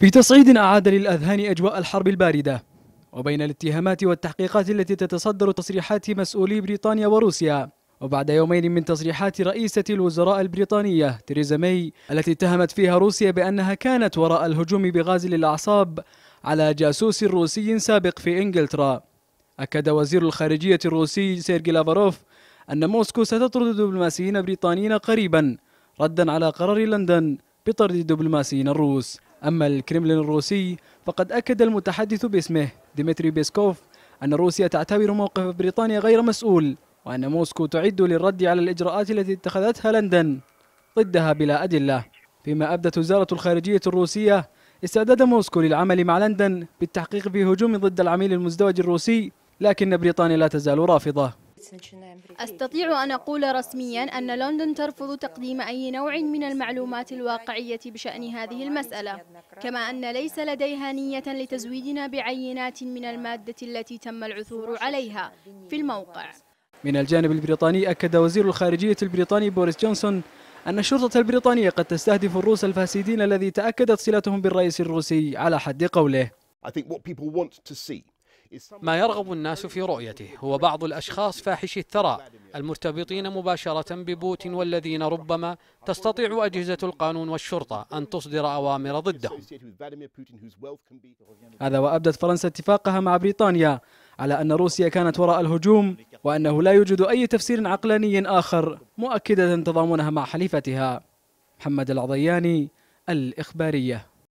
بتصعيد أعاد للأذهان أجواء الحرب الباردة وبين الاتهامات والتحقيقات التي تتصدر تصريحات مسؤولي بريطانيا وروسيا وبعد يومين من تصريحات رئيسة الوزراء البريطانية تيريزا مي التي اتهمت فيها روسيا بأنها كانت وراء الهجوم بغاز للأعصاب على جاسوس روسي سابق في إنجلترا أكد وزير الخارجية الروسي سيرجي لافاروف أن موسكو ستطرد دبلوماسيين بريطانيين قريبا ردا على قرار لندن بطرد الدبلوماسيين الروس أما الكرملين الروسي فقد أكد المتحدث باسمه ديمتري بيسكوف أن روسيا تعتبر موقف بريطانيا غير مسؤول وأن موسكو تعد للرد على الإجراءات التي اتخذتها لندن ضدها بلا أدلة فيما أبدت وزارة الخارجية الروسية استعداد موسكو للعمل مع لندن بالتحقيق في هجوم ضد العميل المزدوج الروسي لكن بريطانيا لا تزال رافضة أستطيع أن أقول رسميا أن لندن ترفض تقديم أي نوع من المعلومات الواقعية بشأن هذه المسألة كما أن ليس لديها نية لتزويدنا بعينات من المادة التي تم العثور عليها في الموقع من الجانب البريطاني أكد وزير الخارجية البريطاني بوريس جونسون أن الشرطة البريطانية قد تستهدف الروس الفاسدين الذي تأكدت صلتهم بالرئيس الروسي على حد قوله ما يرغب الناس في رؤيته هو بعض الأشخاص فاحشي الثراء المرتبطين مباشرة ببوتين والذين ربما تستطيع أجهزة القانون والشرطة أن تصدر أوامر ضدهم هذا وأبدت فرنسا اتفاقها مع بريطانيا على أن روسيا كانت وراء الهجوم وأنه لا يوجد أي تفسير عقلاني آخر مؤكدة تضامنها مع حليفتها محمد العضياني الإخبارية